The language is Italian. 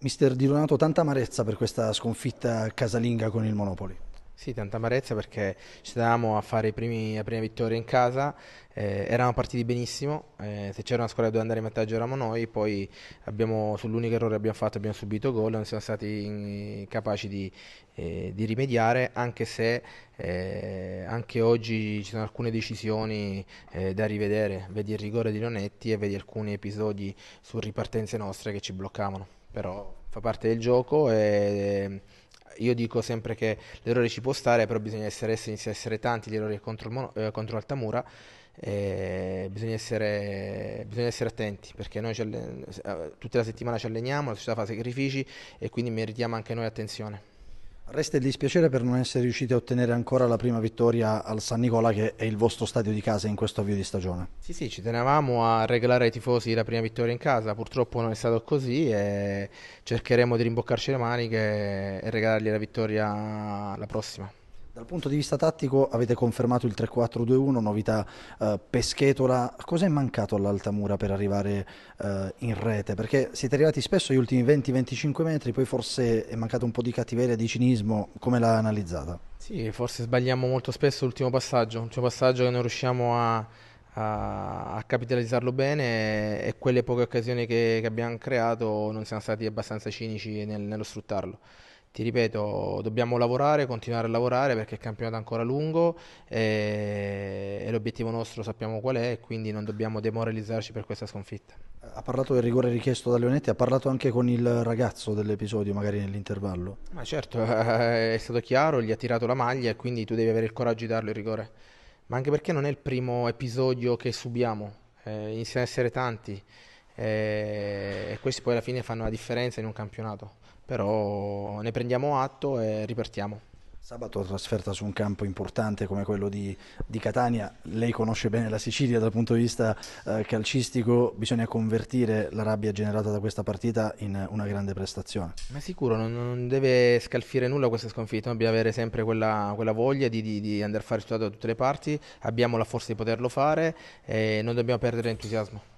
Mister Di Donato, tanta amarezza per questa sconfitta casalinga con il Monopoli. Sì, tanta amarezza perché ci stavamo a fare i primi, la prima vittoria in casa, eh, eravamo partiti benissimo, eh, se c'era una squadra dove andare in vantaggio eravamo noi, poi abbiamo, sull'unico errore che abbiamo fatto abbiamo subito gol, non siamo stati in, eh, capaci di, eh, di, rimediare, anche se eh, anche oggi ci sono alcune decisioni eh, da rivedere, vedi il rigore di Leonetti e vedi alcuni episodi su ripartenze nostre che ci bloccavano, però fa parte del gioco. E, io dico sempre che l'errore ci può stare, però bisogna essere, essere tanti gli errori contro, mono, eh, contro Altamura. Eh, bisogna, essere, bisogna, essere, attenti perché noi eh, tutte le settimane ci alleniamo, la società fa sacrifici e quindi meritiamo anche noi attenzione. Resta il dispiacere per non essere riusciti a ottenere ancora la prima vittoria al San Nicola che è il vostro stadio di casa in questo avvio di stagione. Sì, sì, ci tenevamo a regalare ai tifosi la prima vittoria in casa, purtroppo non è stato così e cercheremo di rimboccarci le maniche e regalargli la vittoria la prossima. Dal punto di vista tattico avete confermato il 3-4-2-1, novità eh, Peschetola. Cosa è mancato all'Altamura per arrivare eh, in rete? Perché siete arrivati spesso agli ultimi 20-25 metri, poi forse è mancato un po' di cattiveria, di cinismo. Come l'ha analizzata? Sì, forse sbagliamo molto spesso l'ultimo passaggio, l'ultimo passaggio che non riusciamo a, a, a capitalizzarlo bene e, e quelle poche occasioni che, che, abbiamo creato non siamo stati abbastanza cinici nel, nello sfruttarlo ti ripeto, dobbiamo lavorare, continuare a lavorare perché il campionato è ancora lungo e, eh, e l'obiettivo nostro sappiamo qual è e quindi non dobbiamo demoralizzarci per questa sconfitta. Ha parlato del rigore richiesto da Leonetti, ha parlato anche con il ragazzo dell'episodio magari nell'intervallo. Ma certo, eh, è stato chiaro, gli ha tirato la maglia e quindi tu devi avere il coraggio di darlo il rigore. Ma anche perché non è il primo episodio che subiamo, eh, iniziano ad essere tanti. Eh, e, questi poi alla fine fanno la differenza in un campionato, però ne prendiamo atto e ripartiamo. Sabato trasferta su un campo importante come quello di, di, Catania, lei conosce bene la Sicilia dal punto di vista eh, calcistico, bisogna convertire la rabbia generata da questa partita in una grande prestazione. Ma sicuro, non, non deve scalfire nulla questa sconfitta, dobbiamo avere sempre quella, quella voglia di, di, di andare a fare il risultato da tutte le parti, abbiamo la forza di poterlo fare e non dobbiamo perdere entusiasmo.